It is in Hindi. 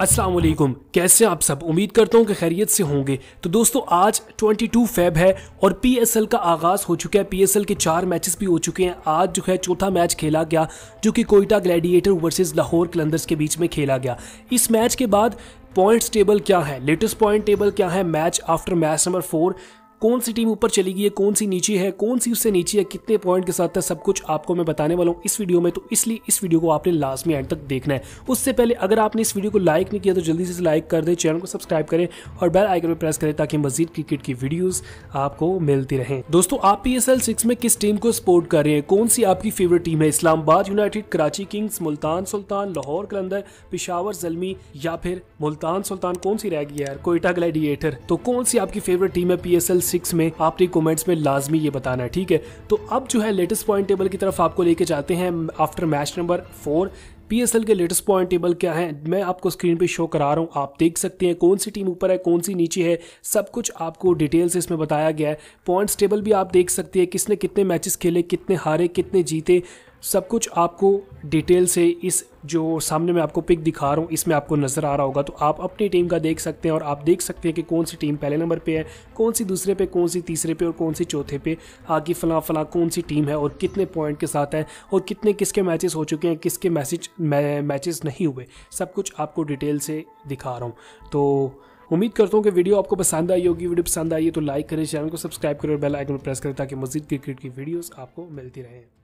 अस्सलाम वालेकुम कैसे आप सब उम्मीद करता हूँ कि खैरियत से होंगे तो दोस्तों आज 22 फेब है और पीएसएल का आगाज़ हो चुका है पीएसएल के चार मैचेस भी हो चुके हैं आज जो है चौथा मैच खेला गया जो कि कोयटा ग्लैडिएटर वर्सेस लाहौर कलंदर्स के बीच में खेला गया इस मैच के बाद पॉइंट्स टेबल क्या है लेटेस्ट पॉइंट टेबल क्या है match after match number four कौन सी टीम ऊपर चली गई है कौन सी नीचे है कौन सी उससे नीचे है कितने पॉइंट के साथ है सब कुछ आपको मैं बताने वाला हूँ इस वीडियो में तो इसलिए इस वीडियो को आपने लास्ट में एंड तक देखना है उससे पहले अगर आपने इस वीडियो को लाइक नहीं किया तो जल्दी से लाइक कर दें चैनल को सब्सक्राइब करें और बेल आइकन में प्रेस करें ताकि मजीद क्रिकेट की वीडियोज आपको मिलती रहे दोस्तों आप पी एस एल सिक्स में किस टीम को सपोर्ट कर रहे हैं कौन सी आपकी फेवरेट टीम है इस्लामाबाद यूनाइटेड कराची किंग्स मुल्तान सुल्तान लाहौर कलंदर पिशावर जलमी या फिर मुल्तान सुल्तान कौन सी रह गई है कोयटा ग्लैडिएटर तो कौन सी आपकी फेवरेट टीम है पी एस एल सिक्स में आपने कॉमेंट्स में लाजमी ये बताना है ठीक है तो अब जो है लेटेस्ट पॉइंट टेबल की तरफ आपको लेके जाते हैं after match number four P के लेटेस्ट पॉइंट टेबल क्या है मैं आपको स्क्रीन पे शो करा रहा हूँ आप देख सकते हैं कौन सी टीम ऊपर है कौन सी नीचे है सब कुछ आपको डिटेल से इसमें बताया गया है पॉइंट्स टेबल भी आप देख सकते हैं किसने कितने मैचेस खेले कितने हारे कितने जीते सब कुछ आपको डिटेल से इस जो सामने मैं आपको पिक दिखा रहा हूँ इसमें आपको नज़र आ रहा होगा तो आप अपनी टीम का देख सकते हैं और आप देख सकते हैं कि कौन सी टीम पहले नंबर पे है कौन सी दूसरे पे कौन सी तीसरे पे और कौन सी चौथे पे आगे हाँ फला फला कौन सी टीम है और कितने पॉइंट के साथ है और कितने किसके मैचेस हो चुके हैं किसके मैसेज मैचेस नहीं हुए सब कुछ आपको डिटेल से दिखा रहा हूँ तो उम्मीद करता हूँ कि वीडियो आपको पसंद आई होगी वीडियो पसंद आई है तो लाइक करें चैनल को सब्सक्राइब करें और बेल आइकन प्रेस करें ताकि मजीद क्रिकेट की वीडियोस आपको मिलती रहें